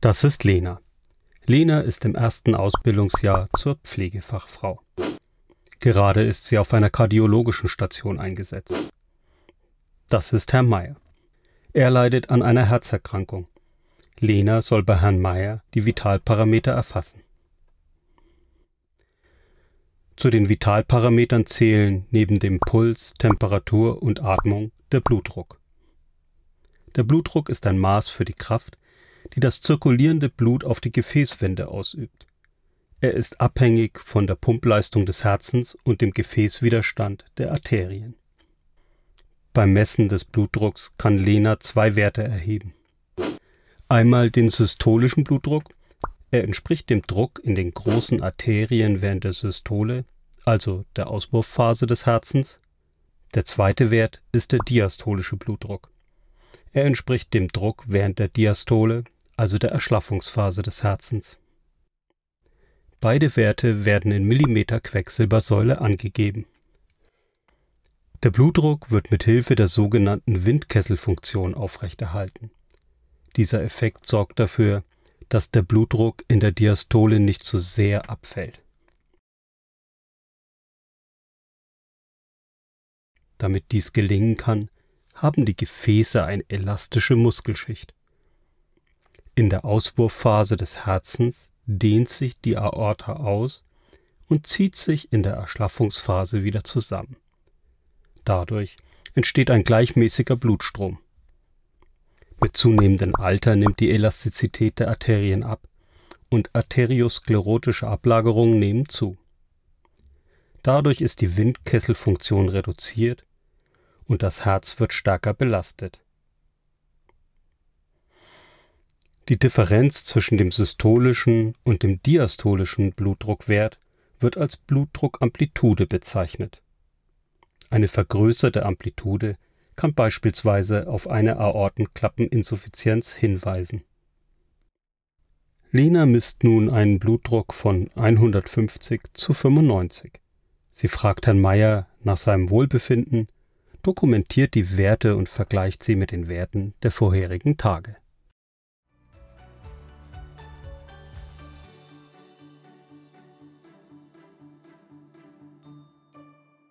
Das ist Lena. Lena ist im ersten Ausbildungsjahr zur Pflegefachfrau. Gerade ist sie auf einer kardiologischen Station eingesetzt. Das ist Herr Meier. Er leidet an einer Herzerkrankung. Lena soll bei Herrn Meier die Vitalparameter erfassen. Zu den Vitalparametern zählen neben dem Puls, Temperatur und Atmung der Blutdruck. Der Blutdruck ist ein Maß für die Kraft, die das zirkulierende Blut auf die Gefäßwände ausübt. Er ist abhängig von der Pumpleistung des Herzens und dem Gefäßwiderstand der Arterien. Beim Messen des Blutdrucks kann Lena zwei Werte erheben. Einmal den systolischen Blutdruck, er entspricht dem Druck in den großen Arterien während der Systole, also der Auswurfphase des Herzens. Der zweite Wert ist der diastolische Blutdruck. Er entspricht dem Druck während der Diastole, also der Erschlaffungsphase des Herzens. Beide Werte werden in Millimeter Quecksilbersäule angegeben. Der Blutdruck wird mit Hilfe der sogenannten Windkesselfunktion aufrechterhalten. Dieser Effekt sorgt dafür, dass der Blutdruck in der Diastole nicht zu sehr abfällt. Damit dies gelingen kann, haben die Gefäße eine elastische Muskelschicht. In der Auswurfphase des Herzens dehnt sich die Aorta aus und zieht sich in der Erschlaffungsphase wieder zusammen. Dadurch entsteht ein gleichmäßiger Blutstrom. Mit zunehmendem Alter nimmt die Elastizität der Arterien ab und arteriosklerotische Ablagerungen nehmen zu. Dadurch ist die Windkesselfunktion reduziert und das Herz wird stärker belastet. Die Differenz zwischen dem systolischen und dem diastolischen Blutdruckwert wird als Blutdruckamplitude bezeichnet. Eine vergrößerte Amplitude kann beispielsweise auf eine Aortenklappeninsuffizienz hinweisen. Lena misst nun einen Blutdruck von 150 zu 95. Sie fragt Herrn Meier nach seinem Wohlbefinden dokumentiert die Werte und vergleicht sie mit den Werten der vorherigen Tage